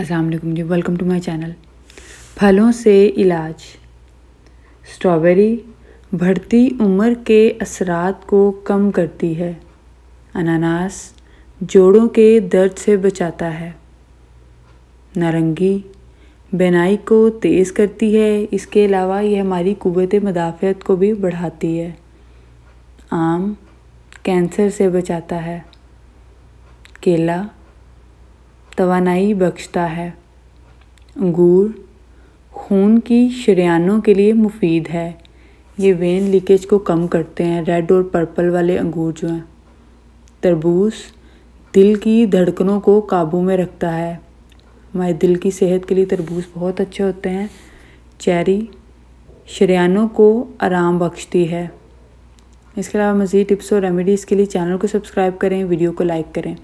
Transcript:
अस्सलाम वालेकुम जी वेलकम टू माय चैनल फलों से इलाज स्ट्रॉबेरी बढ़ती उम्र के असरात को कम करती है अनानास जोड़ों के दर्द से बचाता है नारंगी बेनाई को तेज़ करती है इसके अलावा यह हमारी कुवत मदाफ़त को भी बढ़ाती है आम कैंसर से बचाता है केला तोानाई बख्शता है अंगूर खून की शरियानों के लिए मुफीद है ये वेन लीकेज को कम करते हैं रेड और पर्पल वाले अंगूर जो हैं तरबूज दिल की धड़कनों को काबू में रखता है हमारे दिल की सेहत के लिए तरबूज बहुत अच्छे होते हैं चेरी शरियानों को आराम बख्शती है इसके अलावा मज़ीद टिप्स और रेमेडीज़ के लिए चैनल को सब्सक्राइब करें वीडियो को लाइक करें